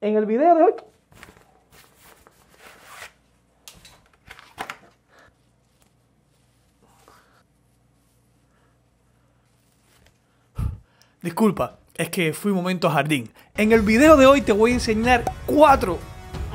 En el video de hoy Disculpa, es que fui un momento jardín. En el video de hoy te voy a enseñar cuatro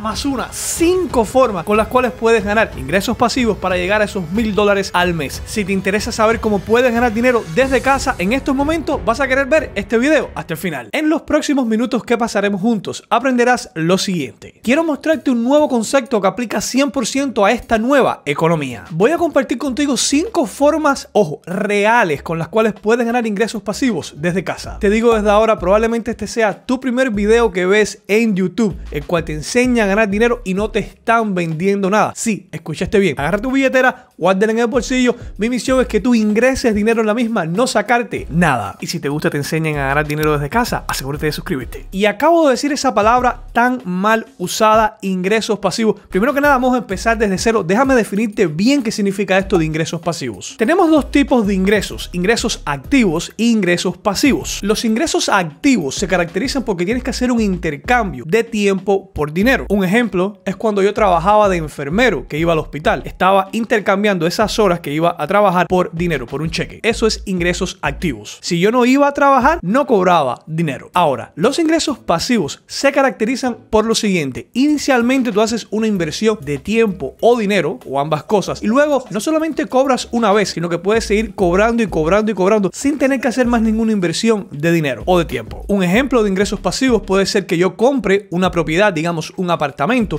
más una, cinco formas con las cuales puedes ganar ingresos pasivos para llegar a esos mil dólares al mes. Si te interesa saber cómo puedes ganar dinero desde casa en estos momentos, vas a querer ver este video hasta el final. En los próximos minutos que pasaremos juntos, aprenderás lo siguiente. Quiero mostrarte un nuevo concepto que aplica 100% a esta nueva economía. Voy a compartir contigo cinco formas, ojo, reales con las cuales puedes ganar ingresos pasivos desde casa. Te digo desde ahora, probablemente este sea tu primer video que ves en YouTube, el cual te enseña ganar dinero y no te están vendiendo nada. Sí, escuchaste bien. Agarra tu billetera, guárdela en el bolsillo. Mi misión es que tú ingreses dinero en la misma, no sacarte nada. Y si te gusta, te enseñan a ganar dinero desde casa, asegúrate de suscribirte. Y acabo de decir esa palabra tan mal usada, ingresos pasivos. Primero que nada, vamos a empezar desde cero. Déjame definirte bien qué significa esto de ingresos pasivos. Tenemos dos tipos de ingresos, ingresos activos e ingresos pasivos. Los ingresos activos se caracterizan porque tienes que hacer un intercambio de tiempo por dinero. Un un ejemplo es cuando yo trabajaba de enfermero que iba al hospital. Estaba intercambiando esas horas que iba a trabajar por dinero, por un cheque. Eso es ingresos activos. Si yo no iba a trabajar, no cobraba dinero. Ahora, los ingresos pasivos se caracterizan por lo siguiente. Inicialmente tú haces una inversión de tiempo o dinero, o ambas cosas, y luego no solamente cobras una vez, sino que puedes seguir cobrando y cobrando y cobrando sin tener que hacer más ninguna inversión de dinero o de tiempo. Un ejemplo de ingresos pasivos puede ser que yo compre una propiedad, digamos un apartamento,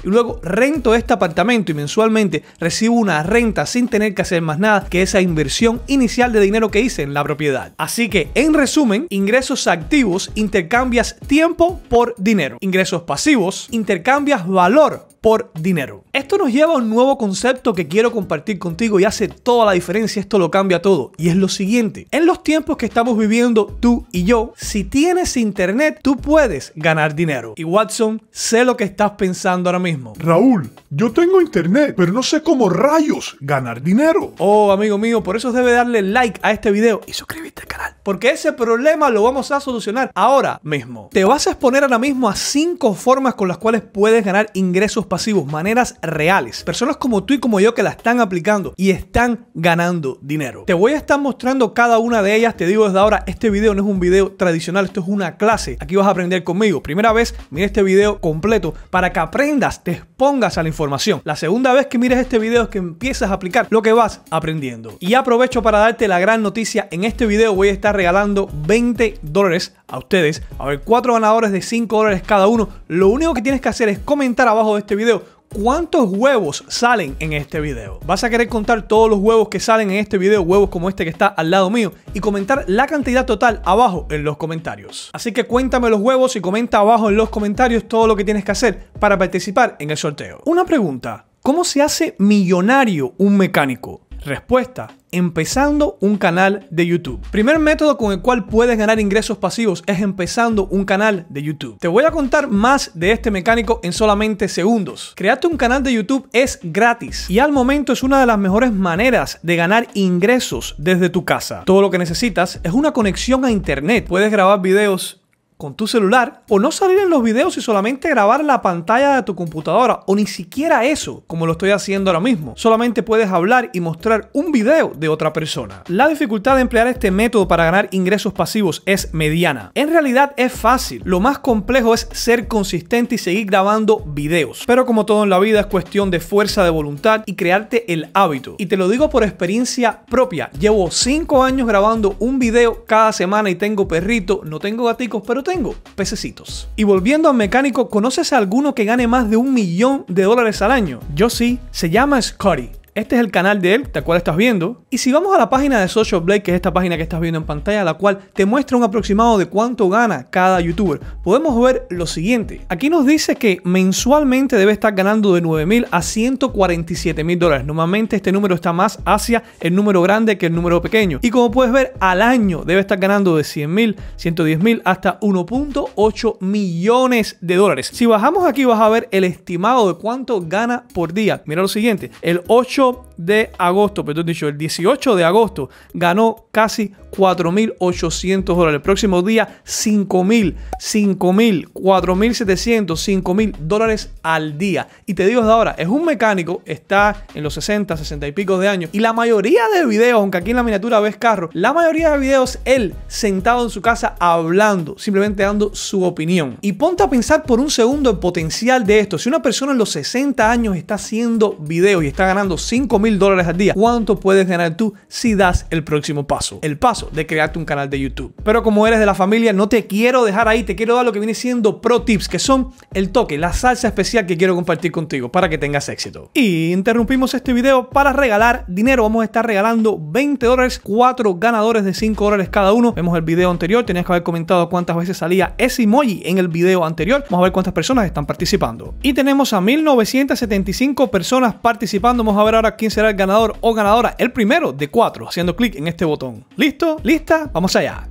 y luego rento este apartamento y mensualmente recibo una renta sin tener que hacer más nada que esa inversión inicial de dinero que hice en la propiedad. Así que, en resumen, ingresos activos intercambias tiempo por dinero. Ingresos pasivos intercambias valor por dinero. Esto nos lleva a un nuevo concepto que quiero compartir contigo y hace toda la diferencia, esto lo cambia todo, y es lo siguiente. En los tiempos que estamos viviendo tú y yo, si tienes internet, tú puedes ganar dinero. Y Watson, sé lo que estás pensando pensando ahora mismo? Raúl, yo tengo internet, pero no sé cómo rayos ganar dinero. Oh, amigo mío, por eso debe darle like a este video y suscribirte al canal porque ese problema lo vamos a solucionar ahora mismo. Te vas a exponer ahora mismo a cinco formas con las cuales puedes ganar ingresos pasivos, maneras reales. Personas como tú y como yo que la están aplicando y están ganando dinero. Te voy a estar mostrando cada una de ellas. Te digo desde ahora, este video no es un video tradicional, esto es una clase. Aquí vas a aprender conmigo. Primera vez, mira este video completo para que aprendas, te expongas a la información. La segunda vez que mires este video es que empiezas a aplicar lo que vas aprendiendo. Y aprovecho para darte la gran noticia. En este video voy a estar regalando 20 dólares a ustedes. A ver, cuatro ganadores de 5 dólares cada uno. Lo único que tienes que hacer es comentar abajo de este video ¿Cuántos huevos salen en este video? Vas a querer contar todos los huevos que salen en este video, huevos como este que está al lado mío, y comentar la cantidad total abajo en los comentarios. Así que cuéntame los huevos y comenta abajo en los comentarios todo lo que tienes que hacer para participar en el sorteo. Una pregunta, ¿cómo se hace millonario un mecánico? Respuesta, empezando un canal de YouTube. Primer método con el cual puedes ganar ingresos pasivos es empezando un canal de YouTube. Te voy a contar más de este mecánico en solamente segundos. Crearte un canal de YouTube es gratis y al momento es una de las mejores maneras de ganar ingresos desde tu casa. Todo lo que necesitas es una conexión a internet. Puedes grabar videos con tu celular o no salir en los videos y solamente grabar la pantalla de tu computadora o ni siquiera eso, como lo estoy haciendo ahora mismo. Solamente puedes hablar y mostrar un video de otra persona. La dificultad de emplear este método para ganar ingresos pasivos es mediana. En realidad es fácil. Lo más complejo es ser consistente y seguir grabando videos. Pero como todo en la vida es cuestión de fuerza de voluntad y crearte el hábito. Y te lo digo por experiencia propia. Llevo 5 años grabando un video cada semana y tengo perrito, no tengo gaticos, pero tengo tengo? Pececitos. Y volviendo al mecánico, ¿conoces a alguno que gane más de un millón de dólares al año? Yo sí, se llama Scotty. Este es el canal de él, tal cual estás viendo. Y si vamos a la página de Social Blade, que es esta página que estás viendo en pantalla, la cual te muestra un aproximado de cuánto gana cada youtuber, podemos ver lo siguiente. Aquí nos dice que mensualmente debe estar ganando de 9 mil a 147 mil dólares. Normalmente este número está más hacia el número grande que el número pequeño. Y como puedes ver, al año debe estar ganando de 100 mil, 110 mil hasta 1.8 millones de dólares. Si bajamos aquí vas a ver el estimado de cuánto gana por día. Mira lo siguiente, el 8쇼 de agosto, perdón dicho, el 18 de agosto ganó casi 4.800 dólares. El próximo día 5.000, 5.000, 4.700, 5.000 dólares al día. Y te digo de ahora, es un mecánico, está en los 60, 60 y pico de años. Y la mayoría de videos, aunque aquí en la miniatura ves carro, la mayoría de videos él sentado en su casa hablando, simplemente dando su opinión. Y ponte a pensar por un segundo el potencial de esto. Si una persona en los 60 años está haciendo videos y está ganando 5.000 dólares al día. ¿Cuánto puedes ganar tú si das el próximo paso? El paso de crearte un canal de YouTube. Pero como eres de la familia, no te quiero dejar ahí, te quiero dar lo que viene siendo pro tips, que son el toque, la salsa especial que quiero compartir contigo para que tengas éxito. Y interrumpimos este video para regalar dinero. Vamos a estar regalando 20 dólares, Cuatro ganadores de 5 dólares cada uno. Vemos el video anterior, tenías que haber comentado cuántas veces salía ese emoji en el video anterior. Vamos a ver cuántas personas están participando. Y tenemos a 1975 personas participando. Vamos a ver ahora quién será el ganador o ganadora, el primero de cuatro, haciendo clic en este botón. ¿Listo? ¿Lista? Vamos allá.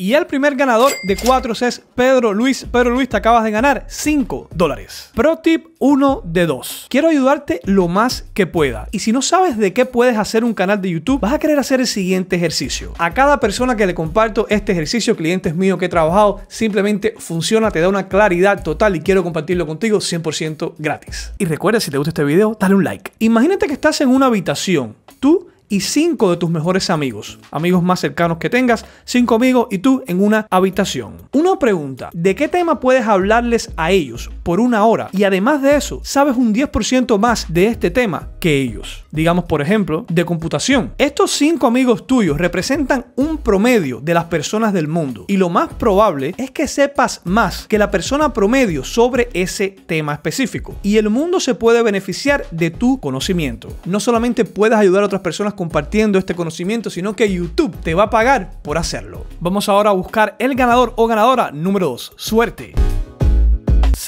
Y el primer ganador de cuatro es Pedro Luis. Pedro Luis, te acabas de ganar 5 dólares. Pro tip 1 de 2. Quiero ayudarte lo más que pueda. Y si no sabes de qué puedes hacer un canal de YouTube, vas a querer hacer el siguiente ejercicio. A cada persona que le comparto este ejercicio, clientes míos que he trabajado, simplemente funciona, te da una claridad total y quiero compartirlo contigo 100% gratis. Y recuerda, si te gusta este video, dale un like. Imagínate que estás en una habitación. Tú y cinco de tus mejores amigos, amigos más cercanos que tengas, cinco amigos y tú en una habitación. Una pregunta, ¿de qué tema puedes hablarles a ellos por una hora. Y además de eso, sabes un 10% más de este tema que ellos. Digamos, por ejemplo, de computación. Estos cinco amigos tuyos representan un promedio de las personas del mundo. Y lo más probable es que sepas más que la persona promedio sobre ese tema específico. Y el mundo se puede beneficiar de tu conocimiento. No solamente puedes ayudar a otras personas compartiendo este conocimiento, sino que YouTube te va a pagar por hacerlo. Vamos ahora a buscar el ganador o ganadora número 2. Suerte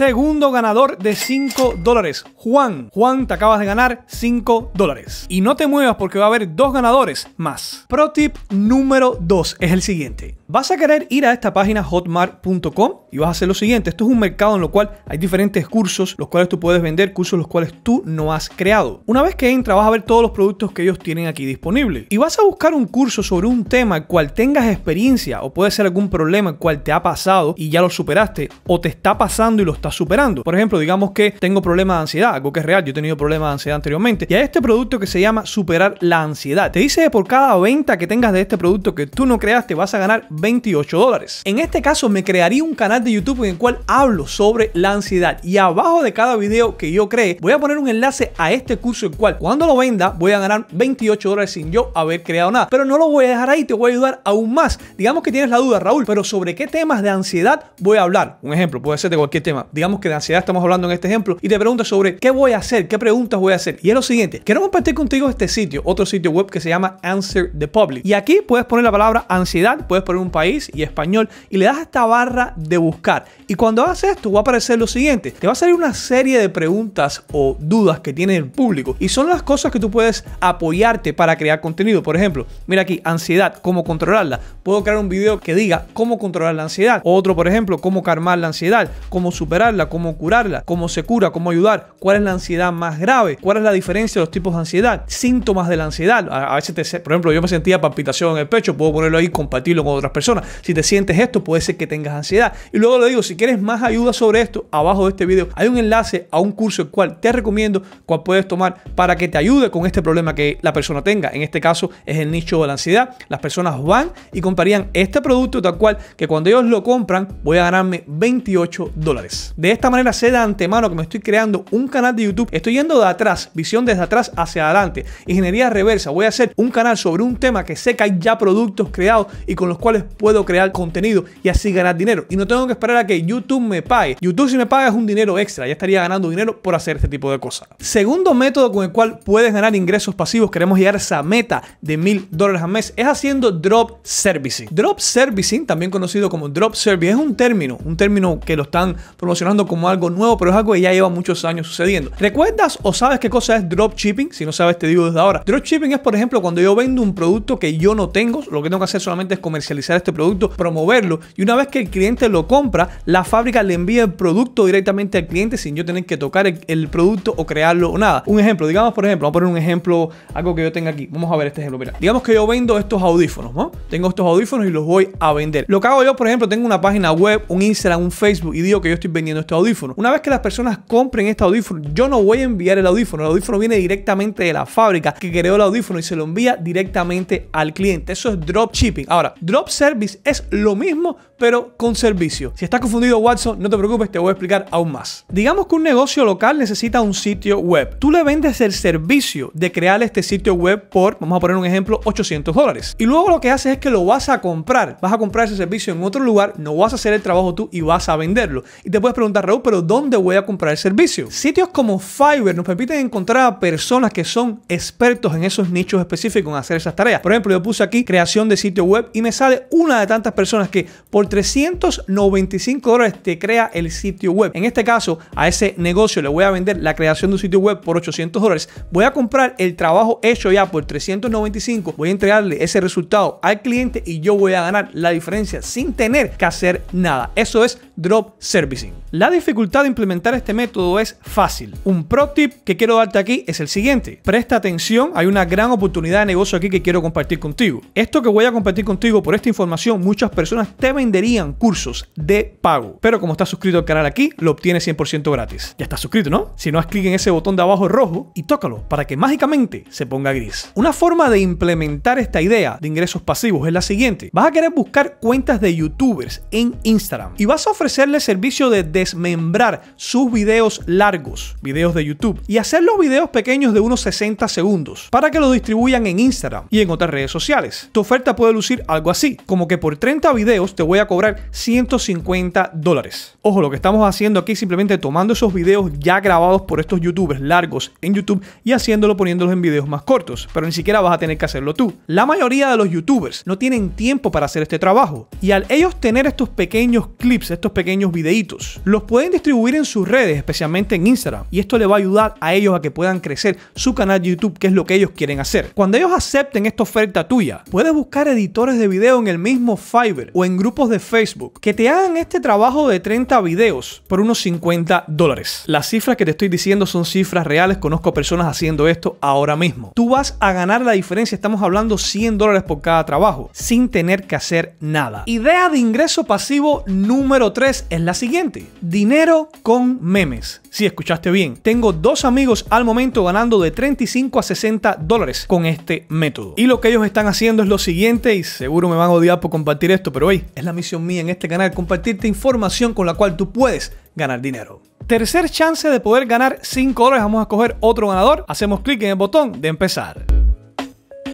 segundo ganador de 5 dólares. Juan, Juan, te acabas de ganar 5 dólares. Y no te muevas porque va a haber dos ganadores más. Pro tip número 2 es el siguiente vas a querer ir a esta página hotmart.com y vas a hacer lo siguiente. Esto es un mercado en lo cual hay diferentes cursos, los cuales tú puedes vender, cursos los cuales tú no has creado. Una vez que entras vas a ver todos los productos que ellos tienen aquí disponibles. Y vas a buscar un curso sobre un tema cual tengas experiencia o puede ser algún problema cual te ha pasado y ya lo superaste o te está pasando y lo estás superando. Por ejemplo, digamos que tengo problemas de ansiedad, algo que es real, yo he tenido problemas de ansiedad anteriormente. Y hay este producto que se llama Superar la Ansiedad. Te dice que por cada venta que tengas de este producto que tú no creaste vas a ganar 28 dólares. En este caso me crearía un canal de YouTube en el cual hablo sobre la ansiedad y abajo de cada video que yo cree voy a poner un enlace a este curso el cual cuando lo venda voy a ganar 28 dólares sin yo haber creado nada. Pero no lo voy a dejar ahí, te voy a ayudar aún más. Digamos que tienes la duda Raúl, pero sobre qué temas de ansiedad voy a hablar. Un ejemplo, puede ser de cualquier tema. Digamos que de ansiedad estamos hablando en este ejemplo y te pregunto sobre qué voy a hacer, qué preguntas voy a hacer. Y es lo siguiente, quiero compartir contigo este sitio, otro sitio web que se llama Answer the Public. Y aquí puedes poner la palabra ansiedad, puedes poner un país y español y le das esta barra de buscar. Y cuando haces esto va a aparecer lo siguiente. Te va a salir una serie de preguntas o dudas que tiene el público y son las cosas que tú puedes apoyarte para crear contenido. Por ejemplo, mira aquí, ansiedad, cómo controlarla. Puedo crear un video que diga cómo controlar la ansiedad. O Otro, por ejemplo, cómo calmar la ansiedad, cómo superarla, cómo curarla, cómo se cura, cómo ayudar, cuál es la ansiedad más grave, cuál es la diferencia de los tipos de ansiedad, síntomas de la ansiedad. A, veces, te, por ejemplo, yo me sentía palpitación en el pecho, puedo ponerlo ahí compartirlo con otras personas persona. Si te sientes esto, puede ser que tengas ansiedad. Y luego le digo, si quieres más ayuda sobre esto, abajo de este vídeo hay un enlace a un curso el cual te recomiendo, cual puedes tomar para que te ayude con este problema que la persona tenga. En este caso es el nicho de la ansiedad. Las personas van y comprarían este producto tal cual que cuando ellos lo compran voy a ganarme 28 dólares. De esta manera sé de antemano que me estoy creando un canal de YouTube. Estoy yendo de atrás, visión desde atrás hacia adelante. Ingeniería reversa. Voy a hacer un canal sobre un tema que sé que hay ya productos creados y con los cuales puedo crear contenido y así ganar dinero. Y no tengo que esperar a que YouTube me pague. YouTube si me paga es un dinero extra. Ya estaría ganando dinero por hacer este tipo de cosas. Segundo método con el cual puedes ganar ingresos pasivos, queremos llegar a esa meta de mil dólares al mes, es haciendo drop servicing. Drop servicing, también conocido como drop service, es un término, un término que lo están promocionando como algo nuevo, pero es algo que ya lleva muchos años sucediendo. ¿Recuerdas o sabes qué cosa es drop shipping? Si no sabes, te digo desde ahora. Drop shipping es, por ejemplo, cuando yo vendo un producto que yo no tengo, lo que tengo que hacer solamente es comercializar este producto, promoverlo. Y una vez que el cliente lo compra, la fábrica le envía el producto directamente al cliente sin yo tener que tocar el, producto o crearlo o nada. Un ejemplo, digamos por ejemplo, vamos a poner un ejemplo, algo que yo tenga aquí. Vamos a ver este ejemplo. Mira, digamos que yo vendo estos audífonos, ¿no? Tengo estos audífonos y los voy a vender. Lo que hago yo, por ejemplo, tengo una página web, un Instagram, un Facebook y digo que yo estoy vendiendo este audífono. Una vez que las personas compren este audífono, yo no voy a enviar el audífono. El audífono viene directamente de la fábrica que creó el audífono y se lo envía directamente al cliente. Eso es dropshipping. Ahora, dropshipping service es lo mismo pero con servicio. Si estás confundido, Watson, no te preocupes, te voy a explicar aún más. Digamos que un negocio local necesita un sitio web. Tú le vendes el servicio de crear este sitio web por, vamos a poner un ejemplo, 800 dólares. Y luego lo que haces es que lo vas a comprar. Vas a comprar ese servicio en otro lugar, no vas a hacer el trabajo tú y vas a venderlo. Y te puedes preguntar, Raúl, pero ¿dónde voy a comprar el servicio? Sitios como Fiverr nos permiten encontrar a personas que son expertos en esos nichos específicos en hacer esas tareas. Por ejemplo, yo puse aquí creación de sitio web y me sale una de tantas personas que por 395 dólares te crea el sitio web. En este caso, a ese negocio le voy a vender la creación de un sitio web por 800 dólares. Voy a comprar el trabajo hecho ya por 395. Voy a entregarle ese resultado al cliente y yo voy a ganar la diferencia sin tener que hacer nada. Eso es drop servicing. La dificultad de implementar este método es fácil. Un pro tip que quiero darte aquí es el siguiente. Presta atención, hay una gran oportunidad de negocio aquí que quiero compartir contigo. Esto que voy a compartir contigo por esta información, muchas personas temen de serían cursos de pago. Pero como estás suscrito al canal aquí, lo obtienes 100% gratis. Ya estás suscrito, ¿no? Si no, haz clic en ese botón de abajo rojo y tócalo para que mágicamente se ponga gris. Una forma de implementar esta idea de ingresos pasivos es la siguiente. Vas a querer buscar cuentas de youtubers en Instagram y vas a ofrecerle servicio de desmembrar sus videos largos, videos de YouTube, y hacer los videos pequeños de unos 60 segundos para que lo distribuyan en Instagram y en otras redes sociales. Tu oferta puede lucir algo así, como que por 30 videos te voy a cobrar 150 dólares. Ojo, lo que estamos haciendo aquí es simplemente tomando esos videos ya grabados por estos youtubers largos en YouTube y haciéndolo poniéndolos en videos más cortos, pero ni siquiera vas a tener que hacerlo tú. La mayoría de los youtubers no tienen tiempo para hacer este trabajo y al ellos tener estos pequeños clips, estos pequeños videitos, los pueden distribuir en sus redes, especialmente en Instagram, y esto le va a ayudar a ellos a que puedan crecer su canal YouTube, que es lo que ellos quieren hacer. Cuando ellos acepten esta oferta tuya, puedes buscar editores de video en el mismo Fiverr o en grupos de Facebook que te hagan este trabajo de 30 videos por unos 50 dólares. Las cifras que te estoy diciendo son cifras reales, conozco personas haciendo esto ahora mismo. Tú vas a ganar la diferencia, estamos hablando 100 dólares por cada trabajo, sin tener que hacer nada. Idea de ingreso pasivo número 3 es la siguiente, dinero con memes. Si escuchaste bien, tengo dos amigos al momento ganando de 35 a 60 dólares con este método. Y lo que ellos están haciendo es lo siguiente, y seguro me van a odiar por compartir esto, pero hoy es la misión mía en este canal, compartirte información con la cual tú puedes ganar dinero. Tercer chance de poder ganar 5 dólares. Vamos a coger otro ganador. Hacemos clic en el botón de empezar.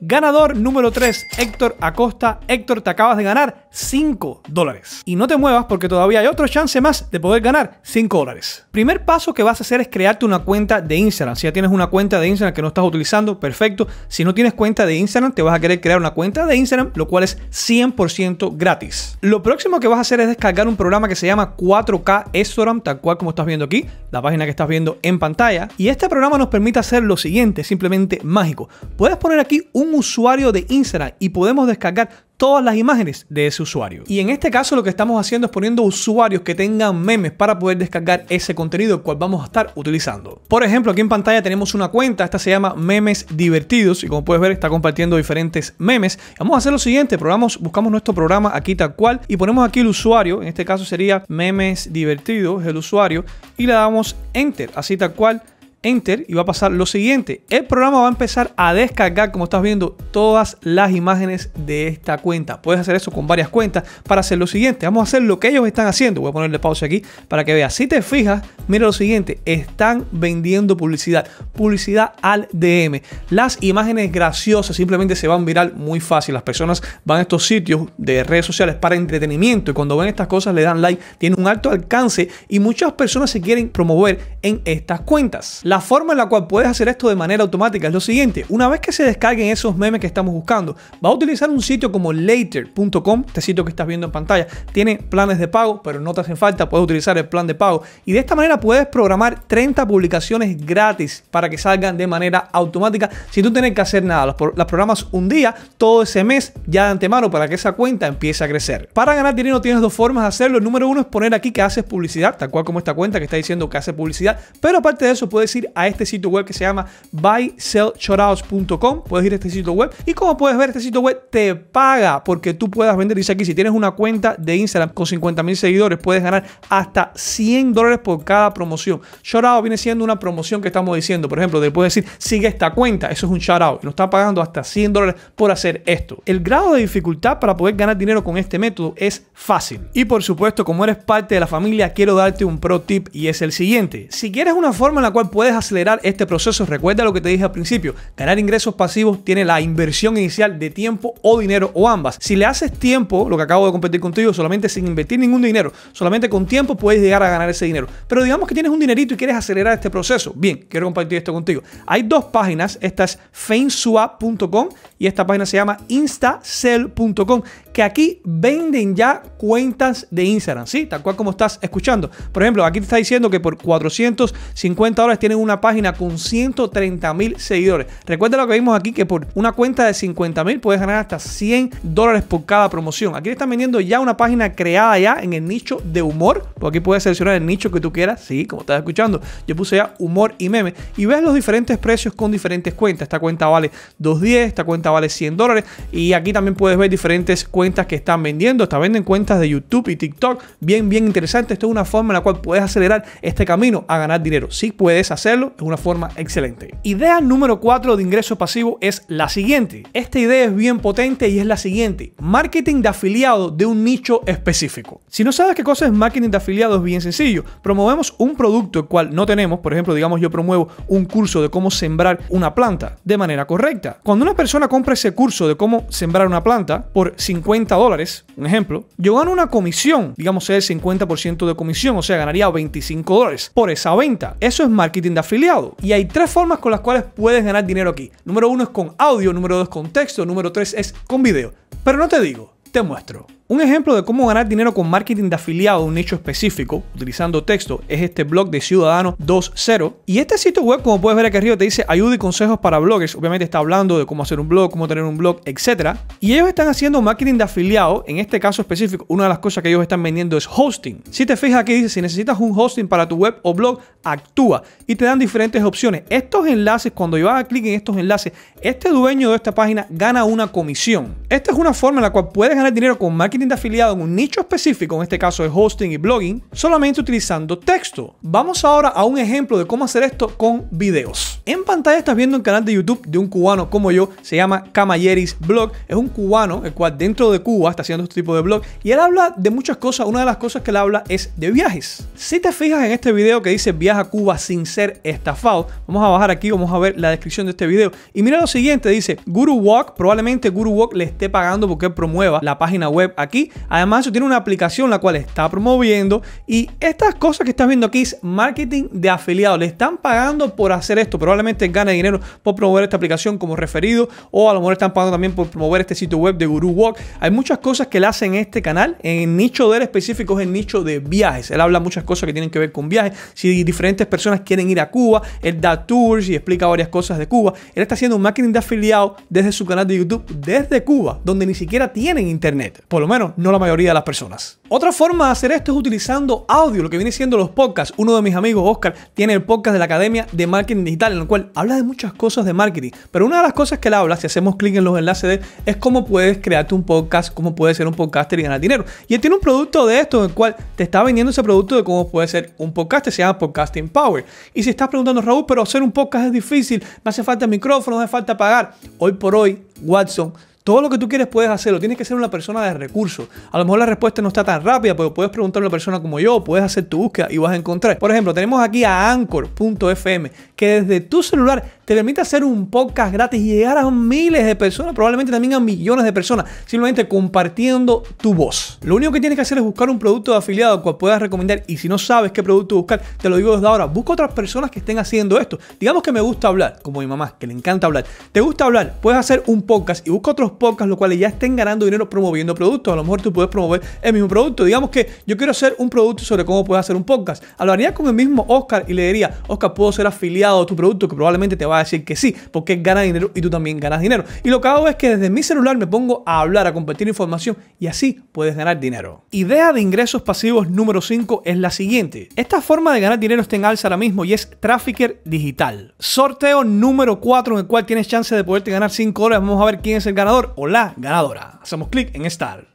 Ganador número 3, Héctor Acosta. Héctor, te acabas de ganar 5 dólares. Y no te muevas porque todavía hay otro chance más de poder ganar 5 dólares. Primer paso que vas a hacer es crearte una cuenta de Instagram. Si ya tienes una cuenta de Instagram que no estás utilizando, perfecto. Si no tienes cuenta de Instagram, te vas a querer crear una cuenta de Instagram, lo cual es 100% gratis. Lo próximo que vas a hacer es descargar un programa que se llama 4K Instagram, tal cual como estás viendo aquí, la página que estás viendo en pantalla. Y este programa nos permite hacer lo siguiente, simplemente mágico. Puedes poner aquí un usuario de Instagram y podemos descargar todas las imágenes de ese usuario. Y en este caso lo que estamos haciendo es poniendo usuarios que tengan memes para poder descargar ese contenido el cual vamos a estar utilizando. Por ejemplo, aquí en pantalla tenemos una cuenta, esta se llama Memes Divertidos y como puedes ver está compartiendo diferentes memes. Vamos a hacer lo siguiente, programamos, buscamos nuestro programa aquí tal cual y ponemos aquí el usuario, en este caso sería Memes Divertidos, el usuario, y le damos Enter, así tal cual Enter y va a pasar lo siguiente. El programa va a empezar a descargar, como estás viendo, todas las imágenes de esta cuenta. Puedes hacer eso con varias cuentas para hacer lo siguiente. Vamos a hacer lo que ellos están haciendo. Voy a ponerle pausa aquí para que veas. Si te fijas, mira lo siguiente. Están vendiendo publicidad. Publicidad al DM. Las imágenes graciosas simplemente se van a viral muy fácil. Las personas van a estos sitios de redes sociales para entretenimiento y cuando ven estas cosas le dan like. tiene un alto alcance y muchas personas se quieren promover en estas cuentas. La forma en la cual puedes hacer esto de manera automática es lo siguiente. Una vez que se descarguen esos memes que estamos buscando, va a utilizar un sitio como later.com, este sitio que estás viendo en pantalla. Tiene planes de pago, pero no te hacen falta, puedes utilizar el plan de pago. Y de esta manera puedes programar 30 publicaciones gratis para que salgan de manera automática sin tú tener que hacer nada. Las, las programas un día, todo ese mes, ya de antemano para que esa cuenta empiece a crecer. Para ganar dinero tienes dos formas de hacerlo. El número uno es poner aquí que haces publicidad, tal cual como esta cuenta que está diciendo que hace publicidad. Pero aparte de eso, puedes ir a este sitio web que se llama buysellshotouts.com. Puedes ir a este sitio web y como puedes ver, este sitio web te paga porque tú puedas vender. Dice aquí, si tienes una cuenta de Instagram con 50 mil seguidores, puedes ganar hasta 100 dólares por cada promoción. Shoutout viene siendo una promoción que estamos diciendo. Por ejemplo, te puedes decir, sigue esta cuenta. Eso es un shoutout. Lo está pagando hasta 100 dólares por hacer esto. El grado de dificultad para poder ganar dinero con este método es fácil. Y por supuesto, como eres parte de la familia, quiero darte un pro tip y es el siguiente. Si quieres una forma en la cual puedes acelerar este proceso, recuerda lo que te dije al principio, ganar ingresos pasivos tiene la inversión inicial de tiempo o dinero o ambas. Si le haces tiempo, lo que acabo de competir contigo, solamente sin invertir ningún dinero, solamente con tiempo puedes llegar a ganar ese dinero. Pero digamos que tienes un dinerito y quieres acelerar este proceso. Bien, quiero compartir esto contigo. Hay dos páginas, esta es feinsua.com y esta página se llama instacell.com, que aquí venden ya cuentas de Instagram, ¿sí? Tal cual como estás escuchando. Por ejemplo, aquí te está diciendo que por 450 dólares tienes una página con 130 mil seguidores. Recuerda lo que vimos aquí, que por una cuenta de 50 mil puedes ganar hasta 100 dólares por cada promoción. Aquí le están vendiendo ya una página creada ya en el nicho de humor. aquí puedes seleccionar el nicho que tú quieras. Sí, como estás escuchando. Yo puse ya humor y meme. Y ves los diferentes precios con diferentes cuentas. Esta cuenta vale 210, esta cuenta vale 100 dólares. Y aquí también puedes ver diferentes cuentas que están vendiendo. Están venden cuentas de YouTube y TikTok. Bien, bien interesante. Esto es una forma en la cual puedes acelerar este camino a ganar dinero. Sí puedes hacer es una forma excelente. Idea número 4 de ingreso pasivo es la siguiente. Esta idea es bien potente y es la siguiente. Marketing de afiliado de un nicho específico. Si no sabes qué cosa es marketing de afiliado es bien sencillo. Promovemos un producto el cual no tenemos. Por ejemplo, digamos yo promuevo un curso de cómo sembrar una planta de manera correcta. Cuando una persona compra ese curso de cómo sembrar una planta por 50 dólares, un ejemplo, yo gano una comisión, digamos el 50% de comisión, o sea, ganaría 25 dólares por esa venta. Eso es marketing afiliado. Y hay tres formas con las cuales puedes ganar dinero aquí. Número uno es con audio, número dos con texto, número tres es con video. Pero no te digo, te muestro. Un ejemplo de cómo ganar dinero con marketing de afiliado un nicho específico, utilizando texto, es este blog de Ciudadano 2.0. Y este sitio web, como puedes ver aquí arriba, te dice ayuda y consejos para bloggers. Obviamente está hablando de cómo hacer un blog, cómo tener un blog, etc. Y ellos están haciendo marketing de afiliado. En este caso específico, una de las cosas que ellos están vendiendo es hosting. Si te fijas aquí, dice, si necesitas un hosting para tu web o blog, actúa. Y te dan diferentes opciones. Estos enlaces, cuando yo haga clic en estos enlaces, este dueño de esta página gana una comisión. Esta es una forma en la cual puedes ganar dinero con marketing de afiliado en un nicho específico, en este caso de hosting y blogging, solamente utilizando texto. Vamos ahora a un ejemplo de cómo hacer esto con videos. En pantalla estás viendo un canal de YouTube de un cubano como yo, se llama camayeris Blog. Es un cubano el cual dentro de Cuba está haciendo este tipo de blog y él habla de muchas cosas. Una de las cosas que él habla es de viajes. Si te fijas en este video que dice viaja a Cuba sin ser estafado, vamos a bajar aquí, vamos a ver la descripción de este video y mira lo siguiente, dice Guru Walk, probablemente Guru Walk le esté pagando porque promueva la página web aquí. Además, tiene una aplicación la cual está promoviendo y estas cosas que estás viendo aquí es marketing de afiliado. Le están pagando por hacer esto. Probablemente gane dinero por promover esta aplicación como referido o a lo mejor están pagando también por promover este sitio web de Guru Walk. Hay muchas cosas que le hacen este canal. En el nicho de él específico es el nicho de viajes. Él habla muchas cosas que tienen que ver con viajes. Si diferentes personas quieren ir a Cuba, él da tours y explica varias cosas de Cuba. Él está haciendo un marketing de afiliado desde su canal de YouTube desde Cuba, donde ni siquiera tienen internet. Por lo menos bueno, no la mayoría de las personas. Otra forma de hacer esto es utilizando audio, lo que viene siendo los podcasts. Uno de mis amigos, Oscar, tiene el podcast de la Academia de Marketing Digital, en el cual habla de muchas cosas de marketing. Pero una de las cosas que él habla, si hacemos clic en los enlaces de él, es cómo puedes crearte un podcast, cómo puedes ser un podcaster y ganar dinero. Y él tiene un producto de esto, en el cual te está vendiendo ese producto de cómo puede ser un podcast, se llama Podcasting Power. Y si estás preguntando, Raúl, pero hacer un podcast es difícil, me hace falta el micrófono, me hace falta pagar. Hoy por hoy, Watson todo lo que tú quieres puedes hacerlo. Tienes que ser una persona de recursos. A lo mejor la respuesta no está tan rápida, pero puedes preguntarle a una persona como yo, puedes hacer tu búsqueda y vas a encontrar. Por ejemplo, tenemos aquí a Anchor.fm, que desde tu celular te permite hacer un podcast gratis y llegar a miles de personas, probablemente también a millones de personas, simplemente compartiendo tu voz. Lo único que tienes que hacer es buscar un producto de afiliado al cual puedas recomendar y si no sabes qué producto buscar, te lo digo desde ahora, busca otras personas que estén haciendo esto. Digamos que me gusta hablar, como mi mamá, que le encanta hablar. ¿Te gusta hablar? Puedes hacer un podcast y busca otros podcasts los cuales ya estén ganando dinero promoviendo productos. A lo mejor tú puedes promover el mismo producto. Digamos que yo quiero hacer un producto sobre cómo puedes hacer un podcast. Hablaría con el mismo Oscar y le diría, Oscar, puedo ser afiliado a tu producto que probablemente te va a decir que sí, porque gana dinero y tú también ganas dinero. Y lo que hago es que desde mi celular me pongo a hablar, a compartir información y así puedes ganar dinero. Idea de ingresos pasivos número 5 es la siguiente. Esta forma de ganar dinero está en alza ahora mismo y es Trafficker Digital. Sorteo número 4 en el cual tienes chance de poderte ganar 5 horas. Vamos a ver quién es el ganador o la ganadora. Hacemos clic en Start.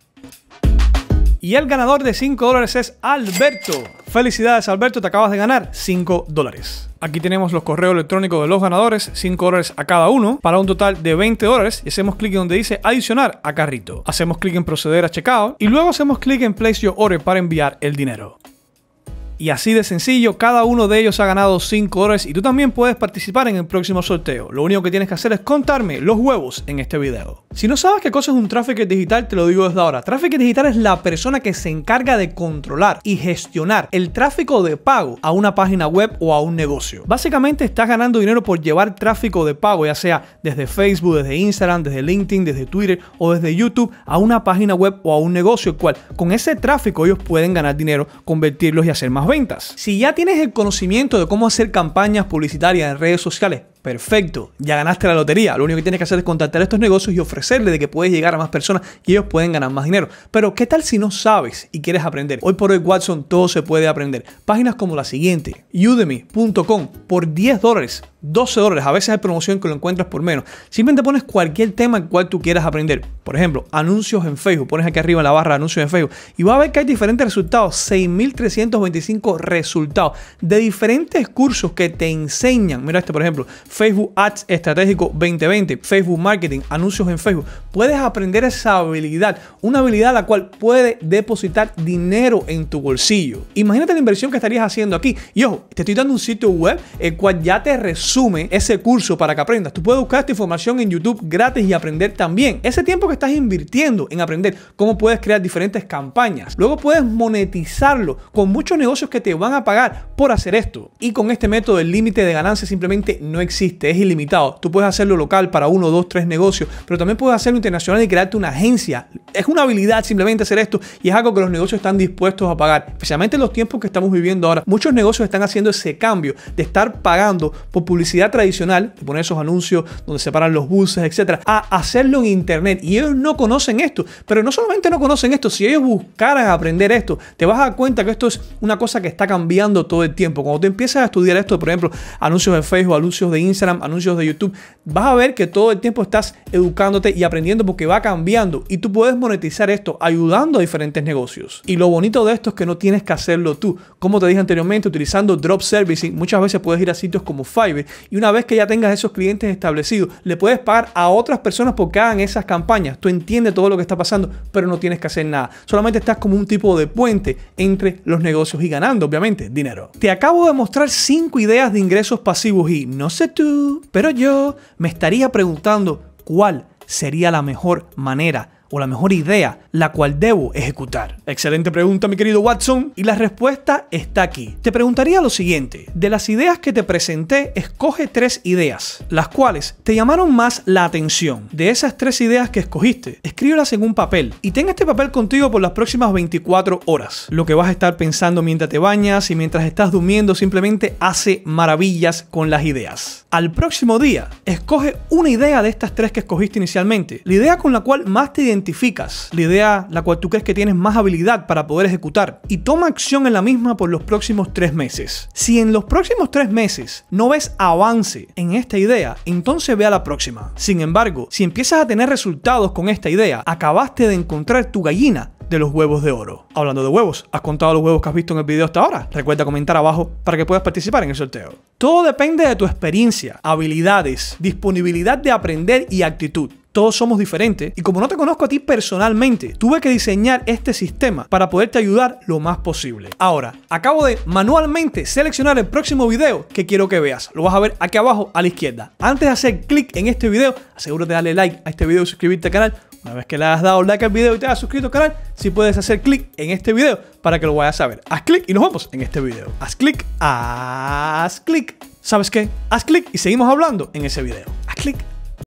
Y el ganador de 5 dólares es Alberto. Felicidades Alberto, te acabas de ganar 5 dólares. Aquí tenemos los correos electrónicos de los ganadores, 5 dólares a cada uno, para un total de 20 dólares. Y hacemos clic donde dice adicionar a carrito. Hacemos clic en proceder a checkout y luego hacemos clic en place your order para enviar el dinero. Y así de sencillo, cada uno de ellos ha ganado 5 dólares y tú también puedes participar en el próximo sorteo. Lo único que tienes que hacer es contarme los huevos en este video. Si no sabes qué cosa es un tráfico digital, te lo digo desde ahora. Tráfico digital es la persona que se encarga de controlar y gestionar el tráfico de pago a una página web o a un negocio. Básicamente estás ganando dinero por llevar tráfico de pago, ya sea desde Facebook, desde Instagram, desde LinkedIn, desde Twitter o desde YouTube a una página web o a un negocio, el cual con ese tráfico ellos pueden ganar dinero, convertirlos y hacer más si ya tienes el conocimiento de cómo hacer campañas publicitarias en redes sociales, Perfecto, ya ganaste la lotería. Lo único que tienes que hacer es contactar a estos negocios y ofrecerle de que puedes llegar a más personas y ellos pueden ganar más dinero. Pero, ¿qué tal si no sabes y quieres aprender? Hoy por hoy, Watson, todo se puede aprender. Páginas como la siguiente, udemy.com, por 10 dólares, 12 dólares. A veces hay promoción que lo encuentras por menos. Simplemente pones cualquier tema en cual tú quieras aprender. Por ejemplo, anuncios en Facebook. Pones aquí arriba en la barra anuncios en Facebook y vas a ver que hay diferentes resultados. 6.325 resultados de diferentes cursos que te enseñan. Mira este, por ejemplo. Facebook Ads Estratégico 2020, Facebook Marketing, anuncios en Facebook. Puedes aprender esa habilidad, una habilidad la cual puede depositar dinero en tu bolsillo. Imagínate la inversión que estarías haciendo aquí. Y ojo, te estoy dando un sitio web el cual ya te resume ese curso para que aprendas. Tú puedes buscar esta información en YouTube gratis y aprender también. Ese tiempo que estás invirtiendo en aprender cómo puedes crear diferentes campañas. Luego puedes monetizarlo con muchos negocios que te van a pagar por hacer esto. Y con este método el límite de ganancia simplemente no existe es ilimitado. Tú puedes hacerlo local para uno, dos, tres negocios, pero también puedes hacerlo internacional y crearte una agencia. Es una habilidad simplemente hacer esto y es algo que los negocios están dispuestos a pagar, especialmente en los tiempos que estamos viviendo ahora. Muchos negocios están haciendo ese cambio de estar pagando por publicidad tradicional, de poner esos anuncios donde se paran los buses, etcétera, a hacerlo en internet. Y ellos no conocen esto, pero no solamente no conocen esto, si ellos buscaran aprender esto, te vas a dar cuenta que esto es una cosa que está cambiando todo el tiempo. Cuando te empiezas a estudiar esto, por ejemplo, anuncios de Facebook, anuncios de Instagram, Instagram, anuncios de YouTube, vas a ver que todo el tiempo estás educándote y aprendiendo porque va cambiando y tú puedes monetizar esto ayudando a diferentes negocios. Y lo bonito de esto es que no tienes que hacerlo tú. Como te dije anteriormente, utilizando drop servicing, muchas veces puedes ir a sitios como Fiverr y una vez que ya tengas esos clientes establecidos, le puedes pagar a otras personas porque hagan esas campañas. Tú entiendes todo lo que está pasando, pero no tienes que hacer nada. Solamente estás como un tipo de puente entre los negocios y ganando, obviamente, dinero. Te acabo de mostrar cinco ideas de ingresos pasivos y no sé tú pero yo me estaría preguntando cuál sería la mejor manera o la mejor idea, la cual debo ejecutar? Excelente pregunta, mi querido Watson, y la respuesta está aquí. Te preguntaría lo siguiente, de las ideas que te presenté, escoge tres ideas, las cuales te llamaron más la atención. De esas tres ideas que escogiste, escríbelas en un papel y ten este papel contigo por las próximas 24 horas. Lo que vas a estar pensando mientras te bañas y mientras estás durmiendo simplemente hace maravillas con las ideas. Al próximo día, escoge una idea de estas tres que escogiste inicialmente, la idea con la cual más te identificas identificas, la idea la cual tú crees que tienes más habilidad para poder ejecutar y toma acción en la misma por los próximos tres meses. Si en los próximos tres meses no ves avance en esta idea, entonces ve a la próxima. Sin embargo, si empiezas a tener resultados con esta idea, acabaste de encontrar tu gallina de los huevos de oro. Hablando de huevos, ¿has contado los huevos que has visto en el video hasta ahora? Recuerda comentar abajo para que puedas participar en el sorteo. Todo depende de tu experiencia, habilidades, disponibilidad de aprender y actitud. Todos somos diferentes y como no te conozco a ti personalmente, tuve que diseñar este sistema para poderte ayudar lo más posible. Ahora, acabo de manualmente seleccionar el próximo video que quiero que veas. Lo vas a ver aquí abajo a la izquierda. Antes de hacer clic en este video, asegúrate de darle like a este video y suscribirte al canal. Una vez que le has dado like al video y te has suscrito al canal, si sí puedes hacer clic en este video para que lo vayas a ver. Haz clic y nos vemos en este video. Haz clic, haz clic. ¿Sabes qué? Haz clic y seguimos hablando en ese video. Haz clic.